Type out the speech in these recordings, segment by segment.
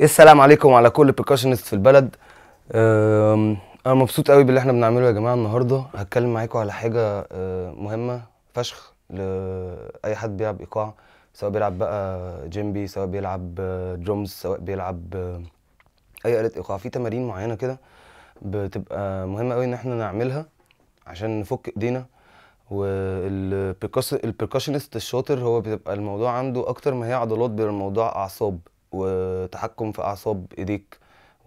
السلام عليكم على كل بيكاشنست في البلد انا مبسوط قوي باللي احنا بنعمله يا جماعه النهارده هتكلم معاكم على حاجه أه، مهمه فشخ لاي حد بيلعب ايقاع سواء بيلعب بقى جيمبي سواء بيلعب درمز أه، سواء بيلعب أه، اي آلة ايقاع في تمارين معينه كده بتبقى مهمه قوي ان احنا نعملها عشان نفك ايدينا والبيكاشنست الشاطر هو بتبقى الموضوع عنده اكتر ما هي عضلات بيبقى الموضوع اعصاب وتحكم في اعصاب ايديك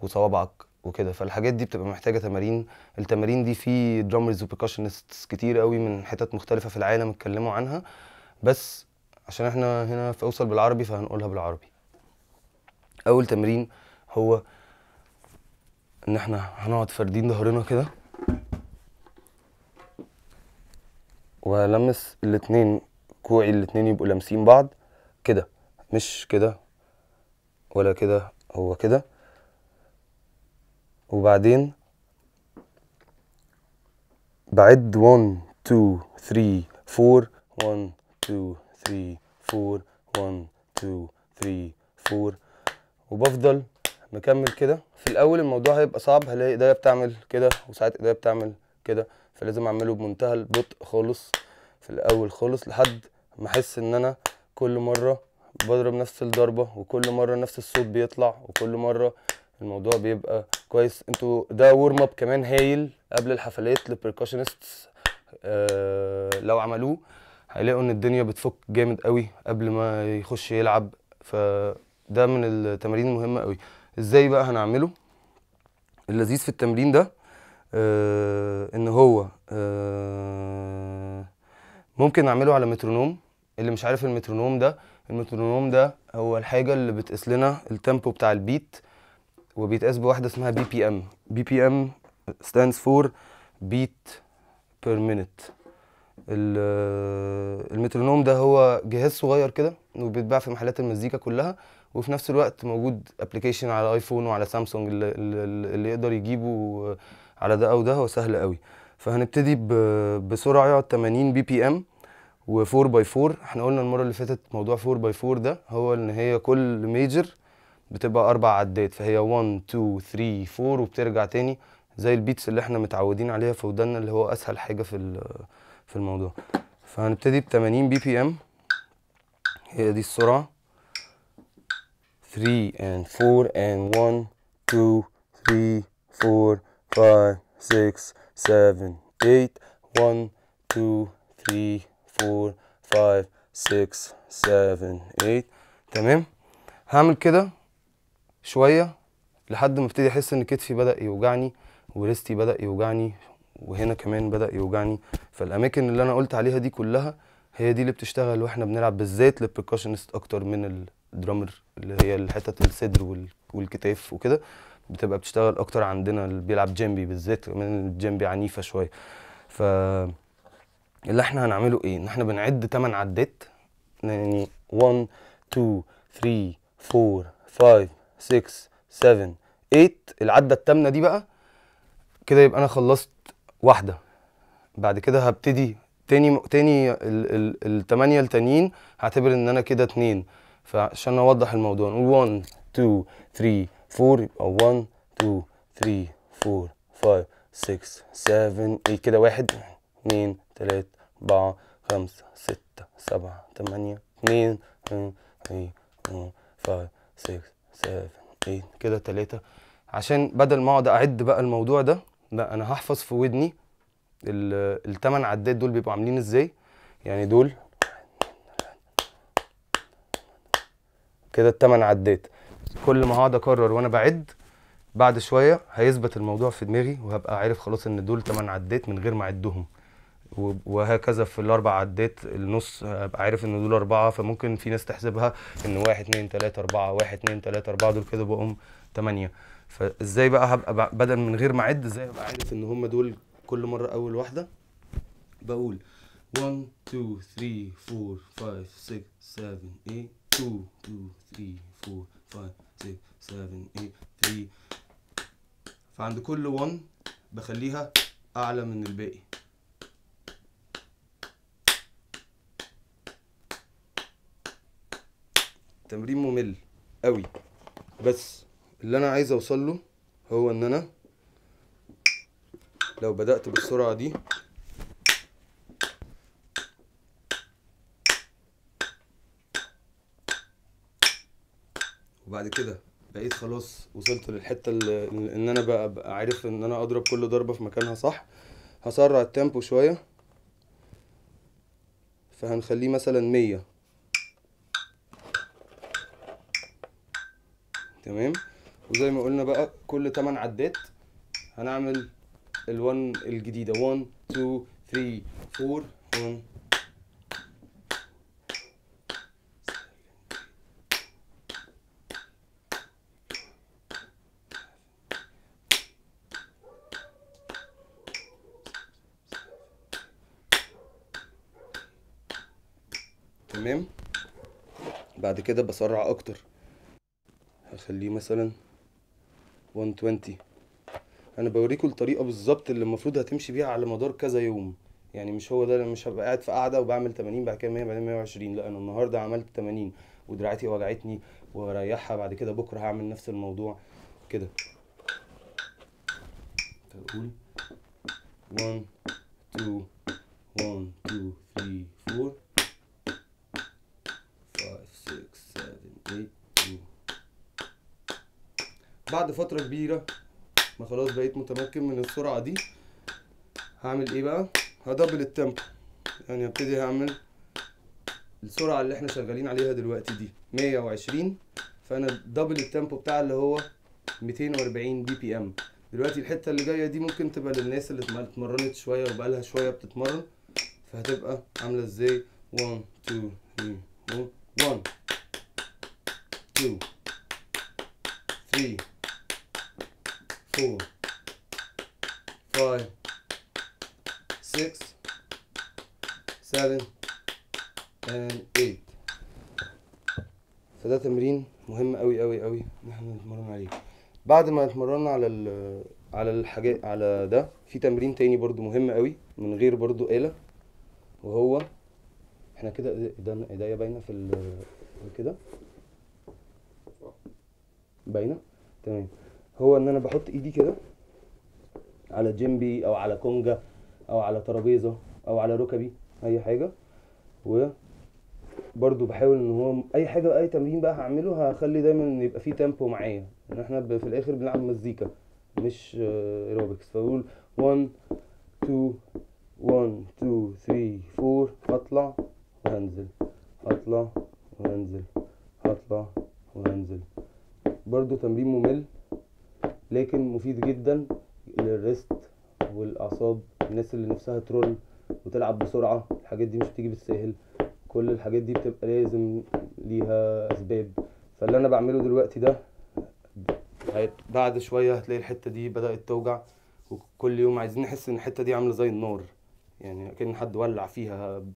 وصوابعك وكده فالحاجات دي بتبقى محتاجه تمارين التمارين دي في درامرز وبيكاشنستس كتير قوي من حتت مختلفه في العالم اتكلموا عنها بس عشان احنا هنا في اوصل بالعربي فهنقولها بالعربي اول تمرين هو ان احنا هنقعد فاردين ظهرنا كده وهلمس الاتنين كوعي الاتنين يبقوا لامسين بعض كده مش كده ولا كده هو كده وبعدين بعد 1 2 3 4 1 2 3 4 1 2 3 4 وبفضل مكمل كده في الاول الموضوع هيبقى صعب هلاقي ايديا بتعمل كده وساعات ايديا بتعمل كده فلازم اعمله بمنتهى البطء خالص في الاول خالص لحد ما احس ان انا كل مره وبضرب نفس الضربه وكل مره نفس الصوت بيطلع وكل مره الموضوع بيبقى كويس انتوا ده ورم اب كمان هايل قبل الحفلات للبركشنست آه لو عملوه هيلاقوا ان الدنيا بتفك جامد قوي قبل ما يخش يلعب فده من التمارين المهمه قوي ازاي بقى هنعمله اللذيذ في التمرين ده آه ان هو آه ممكن نعمله على مترونوم اللي مش عارف المترونوم ده المترونوم ده هو الحاجة اللي بتقيس لنا التيمبو بتاع البيت وبيتقاس بواحدة اسمها بي بي ام بي بي ام stands for beat per minute المترونوم ده هو جهاز صغير كده وبيتباع في محلات المزيكا كلها وفي نفس الوقت موجود ابلكيشن على ايفون وعلى سامسونج اللي يقدر يجيبه على ده او ده هو سهل قوي فهنبتدي بسرعه 80 بي بي ام و4 باي 4 احنا قلنا المره اللي فاتت موضوع 4 باي 4 ده هو ان هي كل ميجر بتبقى اربع عدات فهي 1 2 3 4 وبترجع تاني زي البيتس اللي احنا متعودين عليها في ودنا اللي هو اسهل حاجه في في الموضوع فهنبتدي ب 80 بي بي ام هي دي السرعه 3 and 4 and 1 2 3 4 5 6 7 8 1 2 3 4 5 6 7 8 تمام هعمل كده شويه لحد ما ابتدي احس ان كتفي بدا يوجعني ورستي بدا يوجعني وهنا كمان بدا يوجعني فالاماكن اللي انا قلت عليها دي كلها هي دي اللي بتشتغل واحنا بنلعب بالذات للبركشنست اكتر من الدرامر اللي هي الحتت الصدر والكتاف وكده بتبقى بتشتغل اكتر عندنا اللي بيلعب جيمبي بالذات كمان الجيمبي عنيفه شويه ف اللي احنا هنعمله ايه ان احنا بنعد 8 عدات يعني 1 2 3 4 5 6 7 8 العده التامنه دي بقى كده يبقى انا خلصت واحده بعد كده هبتدي تاني تاني الثمانيه التانيين هعتبر ان انا كده اتنين فعشان اوضح الموضوع نقول 1 2 3 4 يبقى 1 2 3 4 5 6 7 8 كده واحد اتنين تلاتة أربعة خمسة ستة سبعة تمانية اتنين فايف سكس سفن ايت كده تلاتة عشان بدل ما اقعد اعد بقى الموضوع ده لا انا هحفظ في ودني التمن عدات دول بيبقوا عاملين ازاي يعني دول كده التمن عدات كل ما هقعد اكرر وانا بعد بعد شويه هيثبت الموضوع في دماغي وهبقى عارف خلاص ان دول تمن عدات من غير ما اعدهم وهكذا في الاربع عدات النص ابقى عارف ان دول اربعه فممكن في ناس تحسبها ان واحد اثنين ثلاثه اربعه واحد اثنين ثلاثه اربعه دول كده بقوم ثمانيه فازاي بقى هبقى بدل من غير ما اعد ازاي ابقى عارف ان هم دول كل مره اول واحده بقول 1 2 3 4 5 6 7 8 2 2 3 4 5 6 7 8 3 فعند كل 1 بخليها اعلى من الباقي التمرين ممل قوي بس اللي انا عايز اوصل له هو ان انا لو بدأت بالسرعة دي وبعد كده بقيت خلاص وصلت للحتة ان انا بقى, عارف ان انا اضرب كل ضربة في مكانها صح هسرع التيمبو شوية فهنخليه مثلا مية تمام وزي ما قلنا بقى كل 8 عدات هنعمل ال1 الجديده 1 2 3 4 1 تمام بعد كده بسرع اكتر اخليه مثلا 120 انا بوريكم الطريقه بالظبط اللي المفروض هتمشي بيها على مدار كذا يوم يعني مش هو ده انا مش هبقى قاعد في قاعده وبعمل 80 بعد كده 100 بعدين 120 لا انا النهارده عملت 80 ودراعتي وجعتني وريحها بعد كده بكره هعمل نفس الموضوع كده تقول 1 2 1 2 بعد فترة كبيرة ما خلاص بقيت متمكن من السرعة دي هعمل ايه بقى هدبل التمبو يعني هبتدي هعمل السرعة اللي احنا شغالين عليها دلوقتي دي 120 فانا دبل التمبو بتاع اللي هو 240 دي بي ام دلوقتي الحتة اللي جاية دي ممكن تبقى للناس اللي اتمرنت شوية وبقالها شوية بتتمرن فهتبقى عاملة ازاي 1 2 3 1 2 3 four, five, six, seven, and eight. فده تمرين مهم قوي قوي قوي ان احنا نتمرن عليه بعد ما اتمرنا على ال على الحاجات على ده في تمرين تاني برضو مهم قوي من غير برضو آلة وهو احنا كده ايديا إيه إيه باينه في كده باينه تمام هو ان انا بحط ايدي كده على جنبي او على كونجا او على ترابيزه او على ركبي اي حاجه و برضو بحاول ان هو اي حاجه اي تمرين بقى هعمله هخلي دايما يبقى فيه تيمبو معايا ان احنا في الاخر بنلعب مزيكا مش ايروبكس فاقول 1 2 1 2 3 4 اطلع وانزل اطلع وانزل اطلع وانزل برضو تمرين ممل لكن مفيد جدا للريست والاعصاب الناس اللي نفسها ترول وتلعب بسرعه الحاجات دي مش بتيجي بالسهل كل الحاجات دي بتبقى لازم ليها اسباب فاللي انا بعمله دلوقتي ده بعد شويه هتلاقي الحته دي بدات توجع وكل يوم عايزين نحس ان الحته دي عامله زي النار يعني كان حد ولع فيها